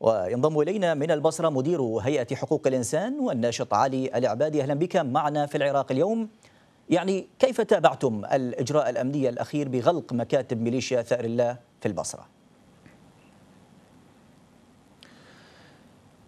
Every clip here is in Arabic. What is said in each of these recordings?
وينضم إلينا من البصرة مدير هيئة حقوق الإنسان والناشط علي العبادي أهلا بك معنا في العراق اليوم يعني كيف تابعتم الإجراء الأمني الأخير بغلق مكاتب ميليشيا ثأر الله في البصرة؟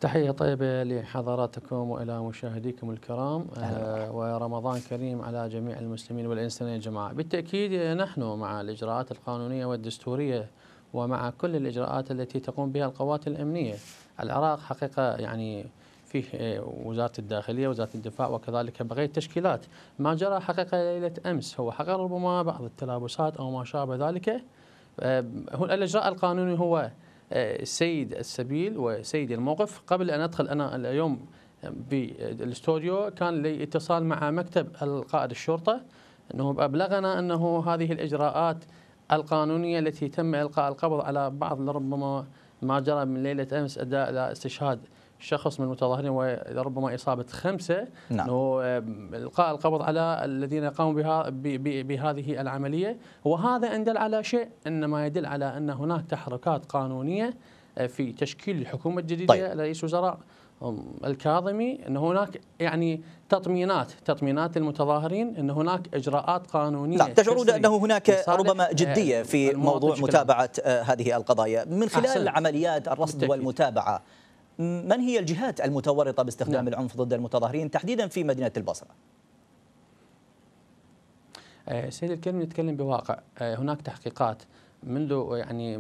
تحية طيبة لحضراتكم وإلى مشاهديكم الكرام آه، ورمضان كريم على جميع المسلمين والإنسانية جماعة بالتأكيد نحن مع الإجراءات القانونية والدستورية ومع كل الإجراءات التي تقوم بها القوات الأمنية العراق حقيقة يعني فيه آه، وزاره الداخليه وزاره الدفاع وكذلك بقيه التشكيلات ما جرى حقيقه ليله امس هو حقيقه ربما بعض التلابسات او ما شابه ذلك آه، الاجراء القانوني هو آه، سيد السبيل وسيد الموقف قبل ان ادخل انا اليوم بالاستوديو كان لي اتصال مع مكتب القائد الشرطه انه ابلغنا انه هذه الاجراءات القانونية التي تم إلقاء القبض على بعض لربما ما جرى من ليلة أمس أداء إلى استشهاد شخص من المتظاهرين وربما إصابة خمسة نعم. إلقاء القبض على الذين قاموا بها بهذه العملية وهذا إن دل على شيء إنما يدل على أن هناك تحركات قانونية آه، في تشكيل الحكومة الجديدة طيب. رئيس وزراء الكاظمي ان هناك يعني تطمينات تطمينات المتظاهرين ان هناك اجراءات قانونيه لا تشعرون انه هناك ربما إيه، جديه في موضوع متابعه آه، هذه القضايا من خلال أحسن. عمليات الرصد بالتأكيد. والمتابعه من هي الجهات المتورطه باستخدام نعم. العنف ضد المتظاهرين تحديدا في مدينه البصره آه، سيد الكريم نتكلم بواقع آه، هناك تحقيقات منذ يعني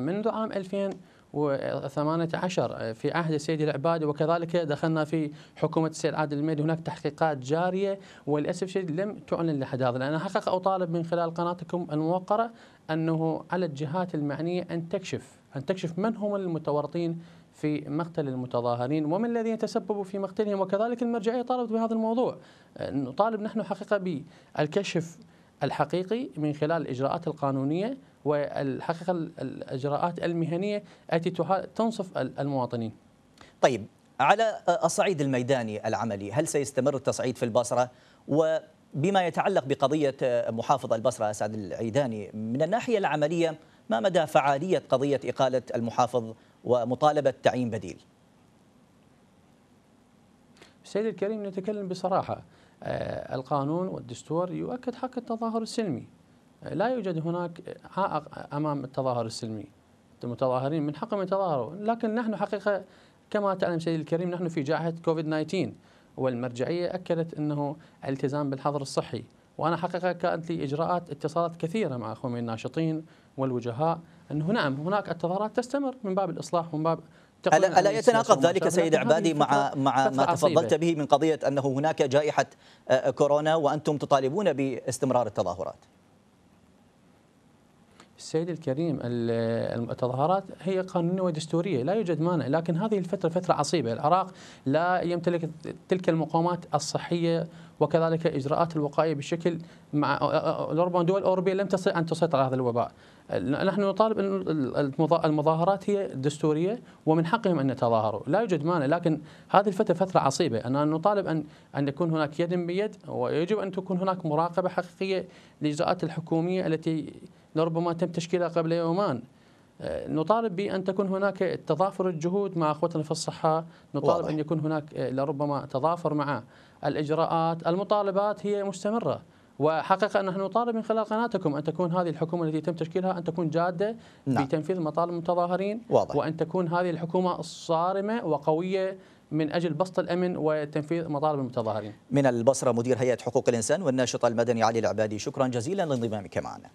منذ عام 2000 و18 آه، في عهد السيد العبادي وكذلك دخلنا في حكومة السيد عادل الميد هناك تحقيقات جارية وللأسف الشديد لم تعلن لحد هذا لأن حقق أطالب من خلال قناتكم الموقرة أنه على الجهات المعنية أن تكشف أن تكشف من هم المتورطين في مقتل المتظاهرين ومن الذين تسببوا في مقتلهم وكذلك المرجعية طالبت بهذا الموضوع آه، نطالب نحن حقيقة بالكشف الحقيقي من خلال الإجراءات القانونية والحقيقه الاجراءات المهنيه التي تنصف المواطنين. طيب على الصعيد الميداني العملي هل سيستمر التصعيد في البصره وبما يتعلق بقضيه محافظ البصره اسعد العيداني من الناحيه العمليه ما مدى فعاليه قضيه اقاله المحافظ ومطالبه تعيين بديل؟ السيد الكريم نتكلم بصراحه آه، القانون والدستور يؤكد حق التظاهر السلمي لا يوجد هناك عائق امام التظاهر السلمي المتظاهرين من حقهم يتظاهروا لكن نحن حقيقه كما تعلم سيدي الكريم نحن في جائحه كوفيد 19 والمرجعيه اكدت انه التزام بالحظر الصحي وانا حقيقه كانت لي اجراءات اتصالات كثيره مع اخواني الناشطين والوجهاء انه نعم هناك التظاهرات تستمر من باب الاصلاح ومن باب الا الا يتناقض ذلك سيد عبادي مع مع ما تفضلت به من قضيه انه هناك جائحه آه، كورونا وانتم تطالبون باستمرار التظاهرات السيد الكريم التظاهرات هي قانونيه ودستوريه لا يوجد مانع لكن هذه الفتره فتره عصيبه العراق لا يمتلك تلك المقومات الصحيه وكذلك اجراءات الوقائيه بشكل مع ربما دول اوروبيه لم تستطع ان تسيطر على هذا الوباء نحن نطالب ان المظاهرات هي دستوريه ومن حقهم ان يتظاهروا، لا يوجد مانع لكن هذه الفتره فتره عصيبه، أنا نطالب ان ان يكون هناك يد بيد ويجب ان تكون هناك مراقبه حقيقيه للاجراءات الحكوميه التي لربما تم تشكيلها قبل يومان آه، نطالب بأن تكون هناك تضافر الجهود مع أخوتنا في الصحة نطالب واضح. أن يكون هناك آه، لربما تضافر مع الإجراءات المطالبات هي مستمرة وحقيقة نحن نطالب من خلال قناتكم أن تكون هذه الحكومة التي تم تشكيلها أن تكون جادة نعم. بتنفيذ مطالب المتظاهرين واضح. وأن تكون هذه الحكومة صارمة وقوية من أجل بسط الأمن وتنفيذ مطالب المتظاهرين من البصرة مدير هيئة حقوق الإنسان والناشط المدني علي العبادي شكرا جزيلا لانضمامك معنا